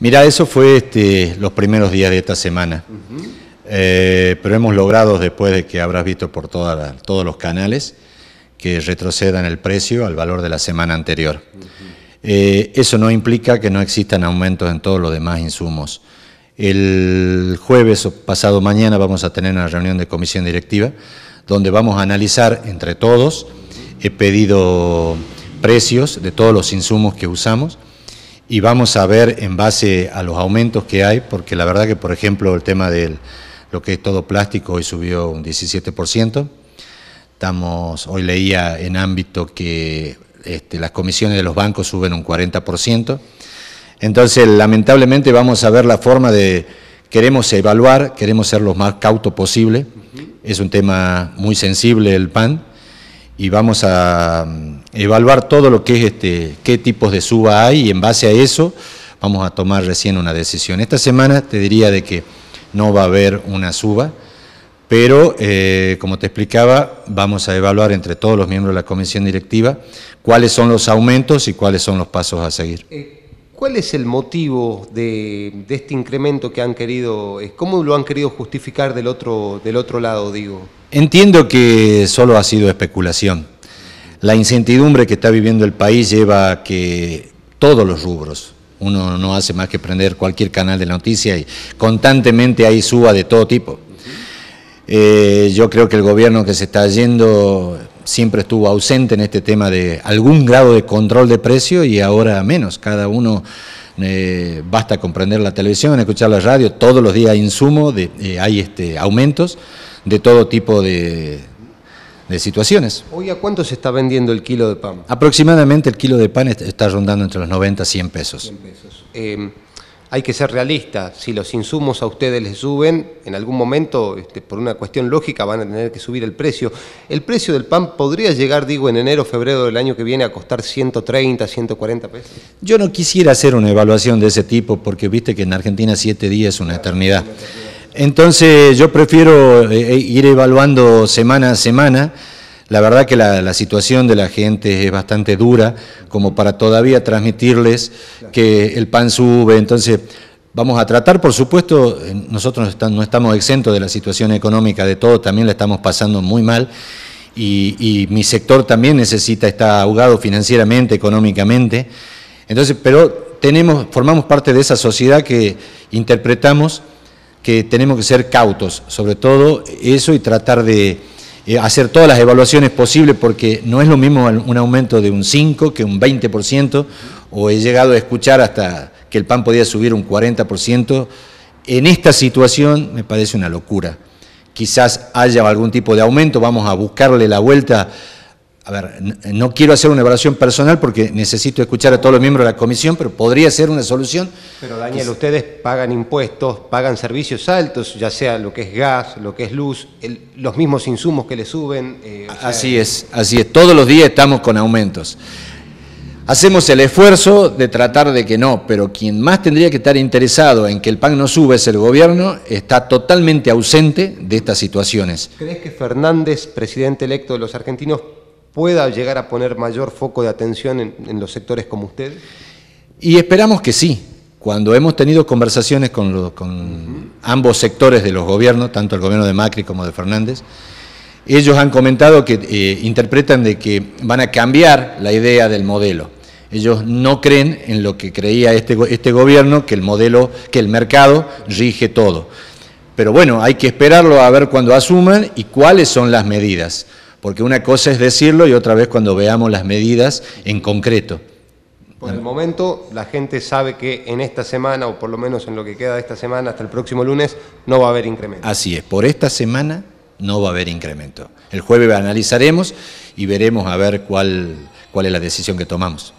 Mira, eso fue este, los primeros días de esta semana. Eh, pero hemos logrado, después de que habrás visto por todos los canales, que retrocedan el precio al valor de la semana anterior. Eh, eso no implica que no existan aumentos en todos los demás insumos. El jueves o pasado mañana vamos a tener una reunión de comisión directiva donde vamos a analizar entre todos. He pedido precios de todos los insumos que usamos y vamos a ver en base a los aumentos que hay, porque la verdad que, por ejemplo, el tema de lo que es todo plástico hoy subió un 17%. Estamos, hoy leía en ámbito que este, las comisiones de los bancos suben un 40%. Entonces, lamentablemente vamos a ver la forma de, queremos evaluar, queremos ser lo más cautos posible. Es un tema muy sensible el PAN y vamos a evaluar todo lo que es este, qué tipos de suba hay y en base a eso vamos a tomar recién una decisión. Esta semana te diría de que no va a haber una suba, pero eh, como te explicaba, vamos a evaluar entre todos los miembros de la comisión directiva cuáles son los aumentos y cuáles son los pasos a seguir. Eh, ¿Cuál es el motivo de, de este incremento que han querido, eh, cómo lo han querido justificar del otro, del otro lado, digo? Entiendo que solo ha sido especulación. La incertidumbre que está viviendo el país lleva a que todos los rubros, uno no hace más que prender cualquier canal de noticias noticia y constantemente hay suba de todo tipo. Eh, yo creo que el gobierno que se está yendo siempre estuvo ausente en este tema de algún grado de control de precio y ahora menos. Cada uno eh, basta comprender la televisión, escuchar la radio, todos los días hay insumos, eh, hay este, aumentos de todo tipo de, de situaciones. ¿Hoy a cuánto se está vendiendo el kilo de pan? Aproximadamente el kilo de pan está rondando entre los 90 y 100 pesos. Em, hay que ser realista, si los insumos a ustedes les suben, en algún momento, este, por una cuestión lógica, van a tener que subir el precio. El precio del pan podría llegar, digo, en enero, febrero del año que viene a costar 130, 140 pesos. Yo no quisiera hacer una evaluación de ese tipo porque viste que en Argentina siete días es una eternidad. Entonces yo prefiero eh, eh, ir evaluando semana a semana. La verdad que la, situación de la gente es bastante dura como para todavía transmitirles que el pan sube. Entonces vamos a tratar, por supuesto, eh, nosotros no estamos exentos de la situación económica de todo. también la estamos pasando muy mal. Y, mi sector también necesita, estar ahogado financieramente, económicamente. Entonces, pero tenemos, formamos parte de esa sociedad que interpretamos que tenemos que ser cautos, sobre todo eso, y tratar de eh, hacer todas las evaluaciones posibles, porque no es lo mismo un aumento de un 5 que un 20%, o he llegado a escuchar hasta que el pan podía subir un 40%. En esta situación me parece una locura. Quizás haya algún tipo de aumento, vamos a buscarle la vuelta a ver, no quiero hacer una evaluación personal porque necesito escuchar a todos los miembros de la comisión, pero podría ser una solución. Pero Daniel, ustedes pagan impuestos, pagan servicios altos, ya sea lo que es gas, lo que es luz, los mismos insumos que le suben. Eh, así es, así es. Todos los días estamos con aumentos. Hacemos el esfuerzo de tratar de que no, pero quien más tendría que estar interesado en que el PAN no sube es el gobierno, está totalmente ausente de estas situaciones. ¿Crees que Fernández, presidente electo de los argentinos, pueda llegar a poner mayor foco de atención en, los sectores como usted? Y esperamos que sí. Cuando hemos tenido conversaciones con, ambos sectores de los gobiernos, tanto el gobierno de Macri como de Fernández, ellos han comentado que eh, interpretan de que van a cambiar la idea del modelo. Ellos no creen en lo que creía este, este gobierno, que el modelo, que el mercado rige todo. Pero bueno, hay que esperarlo a ver cuando asuman y cuáles son las medidas. Porque una cosa es decirlo y otra vez cuando veamos las medidas en concreto. Por el momento, la gente sabe que en esta semana, o por lo menos en lo que queda de esta semana, hasta el próximo lunes, no va a haber incremento. Así es, por esta semana no va a haber incremento. El jueves analizaremos y veremos a ver cuál, cuál es la decisión que tomamos.